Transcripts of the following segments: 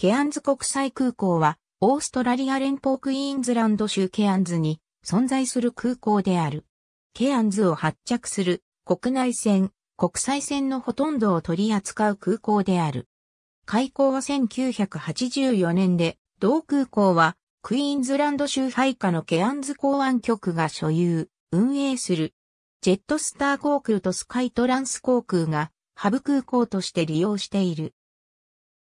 ケアンズ国際空港は、オーストラリア連邦クイーンズランド州ケアンズに存在する空港である。ケアンズを発着する国内線、国際線のほとんどを取り扱う空港である。開港は1984年で、同空港はクイーンズランド州配下のケアンズ港湾局が所有、運営する。ジェットスター航空とスカイトランス航空がハブ空港として利用している。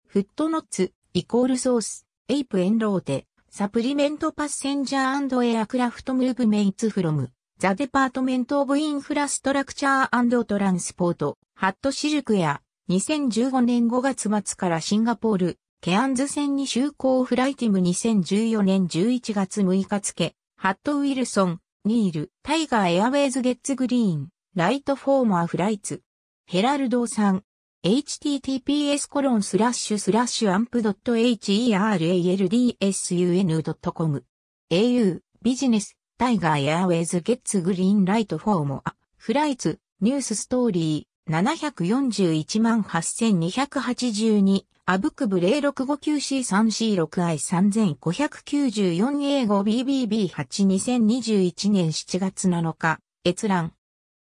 フットノッツイコールソース、エイプエンローテ、サプリメントパッセンジャーエアクラフトムーブメイツフロム、ザ・デパートメント・オブ・インフラストラクチャートランスポート、ハットシルクエア、2015年5月末からシンガポール、ケアンズ戦に就航フライティム2014年11月6日付、ハット・ウィルソン、ニール、タイガーエアウェイズ・ゲッツ・グリーン、ライト・フォーマー・フライツ、ヘラルドーさん、https コロンスラッシュスラッシュアンプ .heraldsun.com au ビジネスタイガーエアウェイズゲッツグリーンライトフォーモアフライツニュースストーリー7418282アブクブ 0659C3C6I3594 a 語 BBB82021 年7月7日閲覧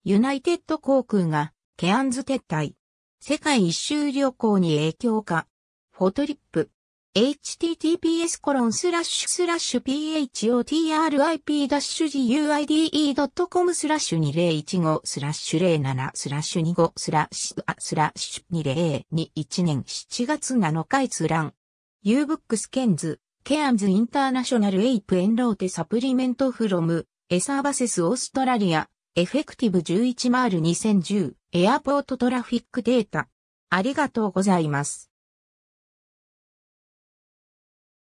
ユナイテッド航空がケアンズ撤退世界一周旅行に影響か。フォトリップ。https コロンスラッシュスラッシュ photrip-guide.com スラッシュ2015スラッシュ07スラッシュ25スラッシュあスラッシュ2021年7月7日閲覧。Ubooks ケンズ、ケアンズインターナショナルエイプエンローテサプリメントフロム、エサーバセスオーストラリア。エフェクティブ11マール2010エアポートトラフィックデータ。ありがとうございます。